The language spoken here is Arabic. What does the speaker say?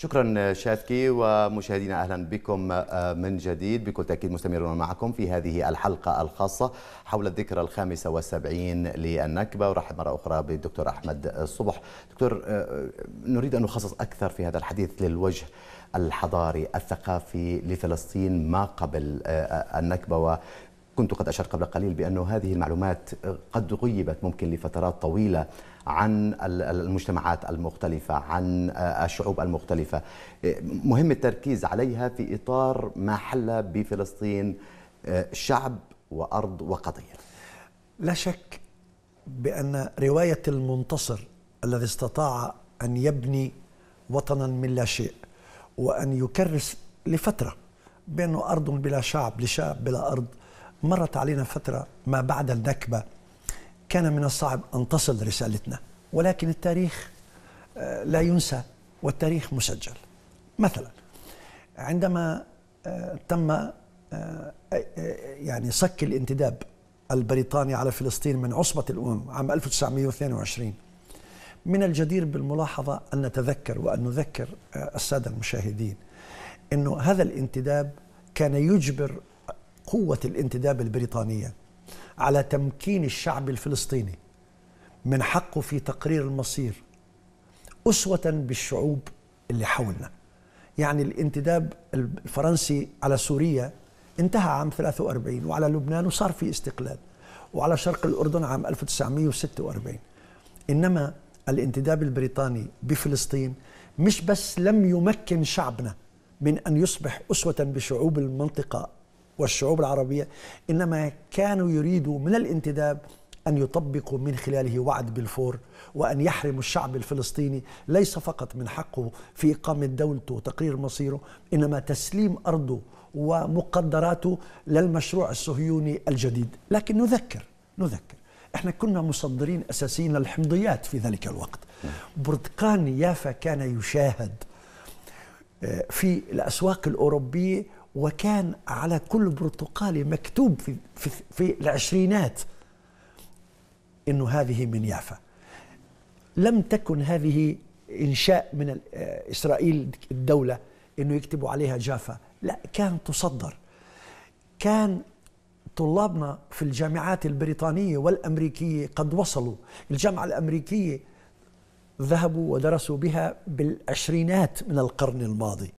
شكرا شاذكي ومشاهدينا اهلا بكم آه، من جديد بكل تاكيد مستمرون معكم في هذه الحلقه الخاصه حول الذكرى الخامسه والسبعين للنكبه ورحب مره اخرى بالدكتور احمد الصبح دكتور آه، نريد ان نخصص اكثر في هذا الحديث للوجه الحضاري الثقافي لفلسطين ما قبل آه، النكبه كنت قد أشرت قبل قليل بأن هذه المعلومات قد غيبت ممكن لفترات طويلة عن المجتمعات المختلفة عن آه، الشعوب المختلفة مهم التركيز عليها في إطار ما حل بفلسطين آه، شعب وأرض وقضية لا شك بأن رواية المنتصر الذي استطاع أن يبني وطنا من لا شيء وأن يكرس لفترة بأنه أرض بلا شعب لشعب بلا أرض مرت علينا فترة ما بعد النكبة كان من الصعب أن تصل رسالتنا ولكن التاريخ آه، لا ينسى والتاريخ مسجل مثلا عندما آه، تم آه، يعني صك الانتداب البريطاني على فلسطين من عصبة الأمم عام 1922 من الجدير بالملاحظة أن نتذكر وأن نذكر السادة المشاهدين أنه هذا الانتداب كان يجبر قوة الانتداب البريطانية على تمكين الشعب الفلسطيني من حقه في تقرير المصير أسوة بالشعوب اللي حولنا يعني الانتداب الفرنسي على سوريا انتهى عام 43 وعلى لبنان وصار في استقلال وعلى شرق الأردن عام 1946 إنما الانتداب البريطاني بفلسطين مش بس لم يمكن شعبنا من أن يصبح أسوة بشعوب المنطقة والشعوب العربية إنما كانوا يريدوا من الانتداب أن يطبقوا من خلاله وعد بالفور وأن يحرموا الشعب الفلسطيني ليس فقط من حقه في إقامة دولته وتقرير مصيره إنما تسليم أرضه ومقدراته للمشروع الصهيوني الجديد لكن نذكر نذكر احنا كنا مصدرين اساسيين للحمضيات في ذلك الوقت برتقان يافا كان يشاهد آه، في الاسواق الاوروبيه وكان على كل برتقالي مكتوب في في, في العشرينات انه هذه من يافا لم تكن هذه انشاء من آه، اسرائيل الدوله انه يكتبوا عليها جافا لا كان تصدر كان طلابنا في الجامعات البريطانيه والامريكيه قد وصلوا الجامعه الامريكيه ذهبوا ودرسوا بها بالعشرينات من القرن الماضي